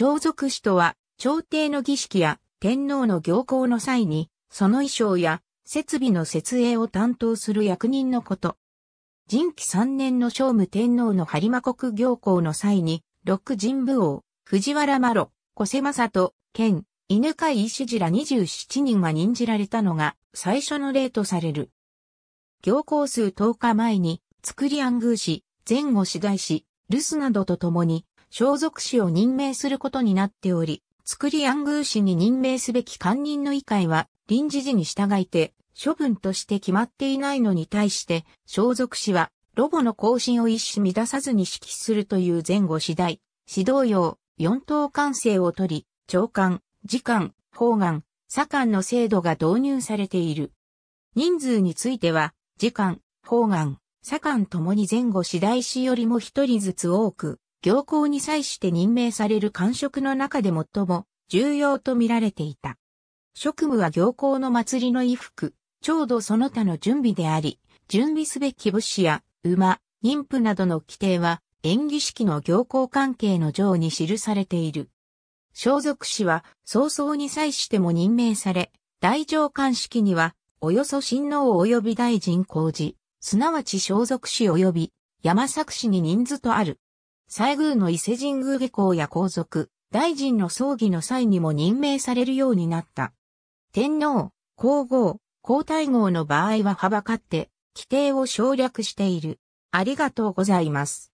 装束師とは、朝廷の儀式や天皇の行幸の際に、その衣装や設備の設営を担当する役人のこと。人気3年の聖武天皇の播磨国行幸の際に、六神武王、藤原麻呂、小瀬正人、兼、犬飼石次ら27人が任じられたのが最初の例とされる。行幸数10日前に、作り安宮氏、前後次第氏、留守などと共に、装束士を任命することになっており、作り安宮氏に任命すべき官人の委会は臨時時に従いて処分として決まっていないのに対して、装束士はロボの更新を一瞬乱さずに指揮するという前後次第、指導要、四等官制を取り、長官、次官、法眼、左官の制度が導入されている。人数については、次官、法眼、左官ともに前後次第士よりも一人ずつ多く、行幸に際して任命される官職の中で最も重要と見られていた。職務は行幸の祭りの衣服、う度その他の準備であり、準備すべき物資や馬、妊婦などの規定は、演技式の行幸関係の上に記されている。装束士は、早々に際しても任命され、大上官式には、およそ親王及び大臣公事、すなわち装束士及び山作士に人数とある。西宮の伊勢神宮下校や皇族、大臣の葬儀の際にも任命されるようになった。天皇、皇后、皇太后の場合ははばかって、規定を省略している。ありがとうございます。